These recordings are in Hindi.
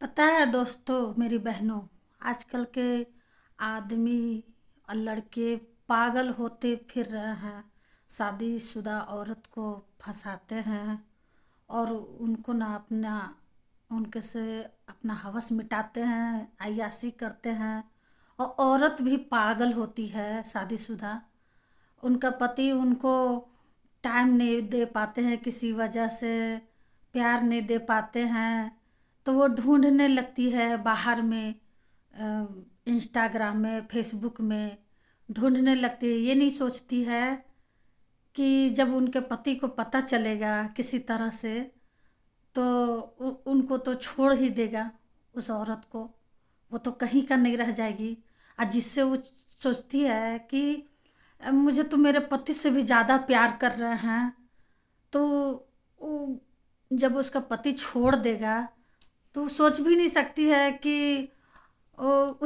पता है दोस्तों मेरी बहनों आजकल के आदमी और लड़के पागल होते फिर रहे हैं शादीशुदा औरत को फंसाते हैं और उनको ना अपना उनके से अपना हवस मिटाते हैं अयासी करते हैं और औरत भी पागल होती है शादीशुदा उनका पति उनको टाइम नहीं दे पाते हैं किसी वजह से प्यार नहीं दे पाते हैं तो वो ढूंढने लगती है बाहर में इंस्टाग्राम में फेसबुक में ढूंढने लगती है ये नहीं सोचती है कि जब उनके पति को पता चलेगा किसी तरह से तो उनको तो छोड़ ही देगा उस औरत को वो तो कहीं का नहीं रह जाएगी और जिससे वो सोचती है कि मुझे तो मेरे पति से भी ज़्यादा प्यार कर रहे हैं तो जब उसका पति छोड़ देगा तो सोच भी नहीं सकती है कि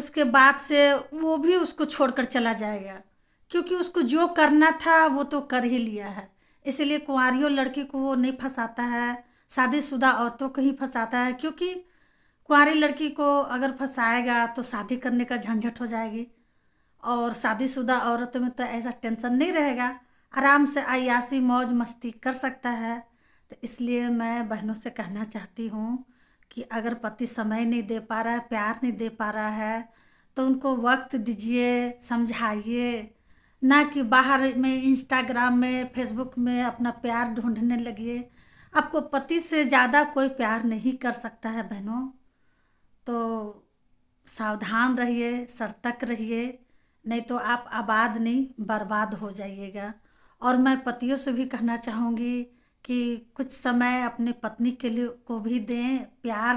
उसके बाद से वो भी उसको छोड़कर चला जाएगा क्योंकि उसको जो करना था वो तो कर ही लिया है इसलिए कुंवरियों लड़की को वो नहीं फंसाता है शादीशुदा औरतों को ही फंसाता है क्योंकि कुंवारी लड़की को अगर फंसाएगा तो शादी करने का झंझट हो जाएगी और शादीशुदा औरत में तो ऐसा टेंशन नहीं रहेगा आराम से अयासी मौज मस्ती कर सकता है तो इसलिए मैं बहनों से कहना चाहती हूँ कि अगर पति समय नहीं दे पा रहा है प्यार नहीं दे पा रहा है तो उनको वक्त दीजिए समझाइए ना कि बाहर में इंस्टाग्राम में फेसबुक में अपना प्यार ढूंढने लगिए आपको पति से ज़्यादा कोई प्यार नहीं कर सकता है बहनों तो सावधान रहिए सतर्क रहिए नहीं तो आप आबाद नहीं बर्बाद हो जाइएगा और मैं पतियों से भी कहना चाहूँगी कि कुछ समय अपने पत्नी के लिए को भी दें प्यार